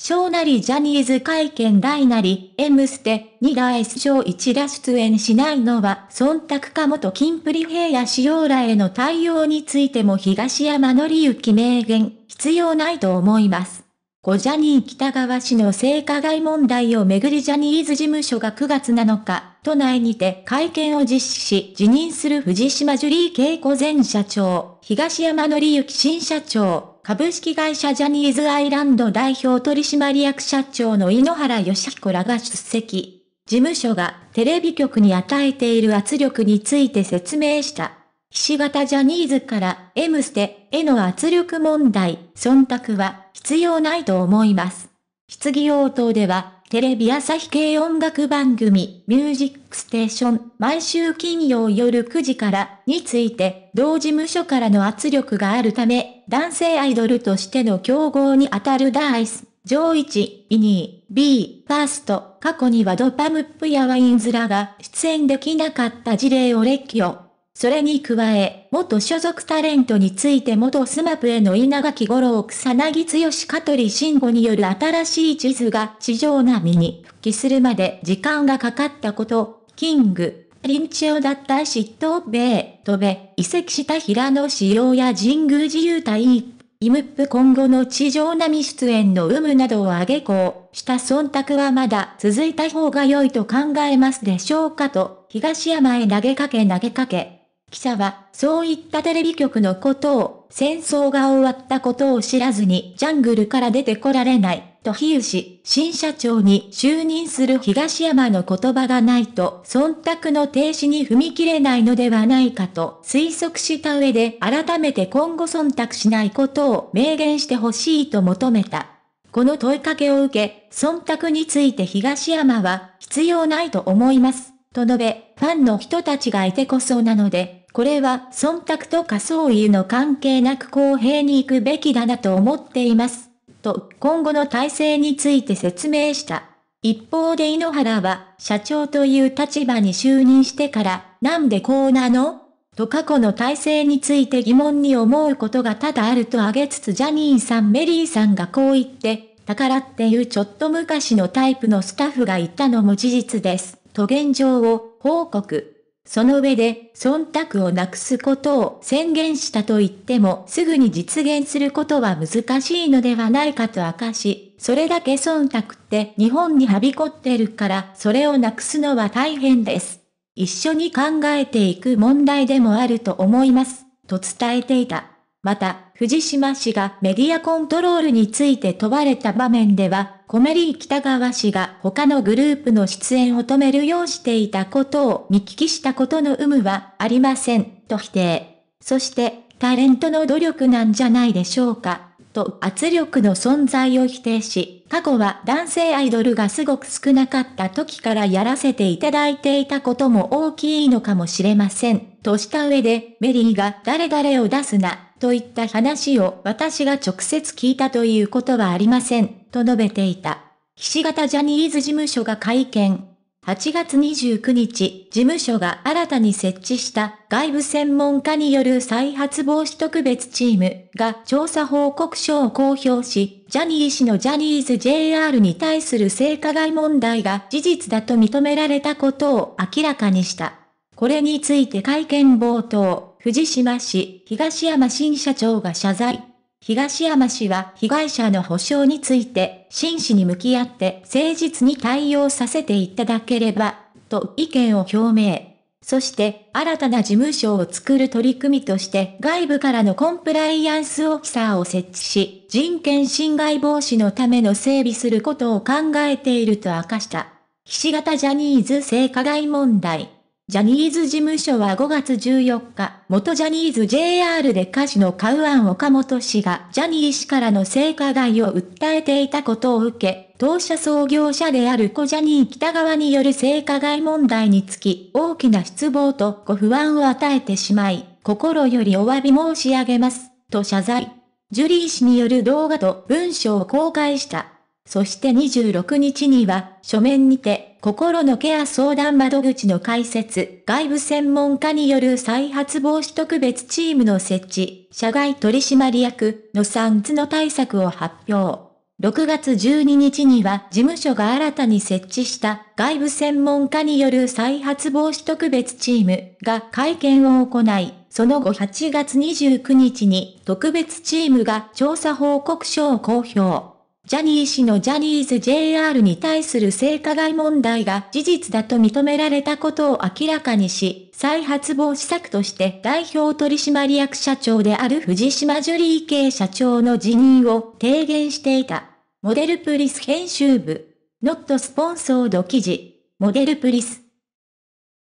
小なりジャニーズ会見大なり、M ステ、2大師賞1ら出演しないのは、忖度か元キ金プリ平野仕様らへの対応についても東山ゆ之名言、必要ないと思います。小ジャニー北川氏の性加害問題をめぐりジャニーズ事務所が9月7日、都内にて会見を実施し、辞任する藤島ジュリー恵子前社長、東山ゆ之新社長、株式会社ジャニーズアイランド代表取締役社長の井ノ原義彦らが出席。事務所がテレビ局に与えている圧力について説明した。岸形ジャニーズから M ステへの圧力問題、忖度は必要ないと思います。質疑応答では、テレビ朝日系音楽番組、ミュージックステーション、毎週金曜夜9時からについて、同事務所からの圧力があるため、男性アイドルとしての競合に当たるダイス、上一、イニー、B、ファースト、過去にはドパムップやワインズらが出演できなかった事例を列挙。それに加え、元所属タレントについて元スマップへの稲垣五郎草薙剛香取慎吾による新しい地図が地上波に復帰するまで時間がかかったこと、キング、リンチを脱退し東米、飛べ、移籍した平野志陽や神宮自由隊、イムップ今後の地上波出演の有無などを挙げこうした忖度はまだ続いた方が良いと考えますでしょうかと、東山へ投げかけ投げかけ、記者は、そういったテレビ局のことを、戦争が終わったことを知らずにジャングルから出てこられない、と比喩し、新社長に就任する東山の言葉がないと、忖度の停止に踏み切れないのではないかと推測した上で、改めて今後忖度しないことを明言してほしいと求めた。この問いかけを受け、忖度について東山は、必要ないと思います、と述べ、ファンの人たちがいてこそなので、これは忖度と仮想意の関係なく公平に行くべきだなと思っています。と、今後の体制について説明した。一方で井ノ原は、社長という立場に就任してから、なんでこうなのと過去の体制について疑問に思うことが多々あると挙げつつジャニーさんメリーさんがこう言って、宝っていうちょっと昔のタイプのスタッフがいたのも事実です。と現状を報告。その上で、忖度をなくすことを宣言したと言ってもすぐに実現することは難しいのではないかと明かし、それだけ忖度って日本にはびこってるから、それをなくすのは大変です。一緒に考えていく問題でもあると思います、と伝えていた。また、藤島氏がメディアコントロールについて問われた場面では、コメリー北川氏が他のグループの出演を止めるようしていたことを見聞きしたことの有無はありません、と否定。そして、タレントの努力なんじゃないでしょうか、と圧力の存在を否定し、過去は男性アイドルがすごく少なかった時からやらせていただいていたことも大きいのかもしれません、とした上で、メリーが誰々を出すな、といった話を私が直接聞いたということはありません、と述べていた。岸形ジャニーズ事務所が会見。8月29日、事務所が新たに設置した外部専門家による再発防止特別チームが調査報告書を公表し、ジャニー氏のジャニーズ JR に対する性加害問題が事実だと認められたことを明らかにした。これについて会見冒頭、藤島氏、東山新社長が謝罪。東山氏は被害者の補償について、真摯に向き合って誠実に対応させていただければ、と意見を表明。そして、新たな事務所を作る取り組みとして、外部からのコンプライアンスオフィサーを設置し、人権侵害防止のための整備することを考えていると明かした。岸形ジャニーズ性加害問題。ジャニーズ事務所は5月14日、元ジャニーズ JR で歌手のカウアン岡本氏がジャニー氏からの性加害を訴えていたことを受け、当社創業者である小ジャニー北側による性加害問題につき、大きな失望とご不安を与えてしまい、心よりお詫び申し上げます、と謝罪。ジュリー氏による動画と文章を公開した。そして26日には、書面にて、心のケア相談窓口の開設、外部専門家による再発防止特別チームの設置、社外取締役の3つの対策を発表。6月12日には事務所が新たに設置した外部専門家による再発防止特別チームが会見を行い、その後8月29日に特別チームが調査報告書を公表。ジャニー氏のジャニーズ JR に対する性加害問題が事実だと認められたことを明らかにし、再発防止策として代表取締役社長である藤島ジュリー系社長の辞任を提言していた。モデルプリス編集部。ノットスポンソード記事。モデルプリス。